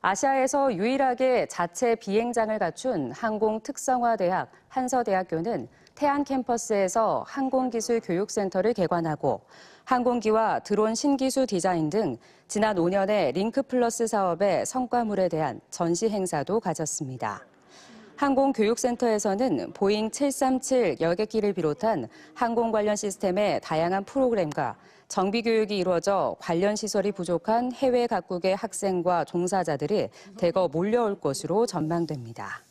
아시아에서 유일하게 자체 비행장을 갖춘 항공특성화대학 한서대학교는 태안 캠퍼스에서 항공기술 교육센터를 개관하고 항공기와 드론 신기술 디자인 등 지난 5년의 링크 플러스 사업의 성과물에 대한 전시 행사도 가졌습니다. 항공교육센터에서는 보잉 737 여객기를 비롯한 항공 관련 시스템의 다양한 프로그램과 정비교육이 이루어져 관련 시설이 부족한 해외 각국의 학생과 종사자들이 대거 몰려올 것으로 전망됩니다.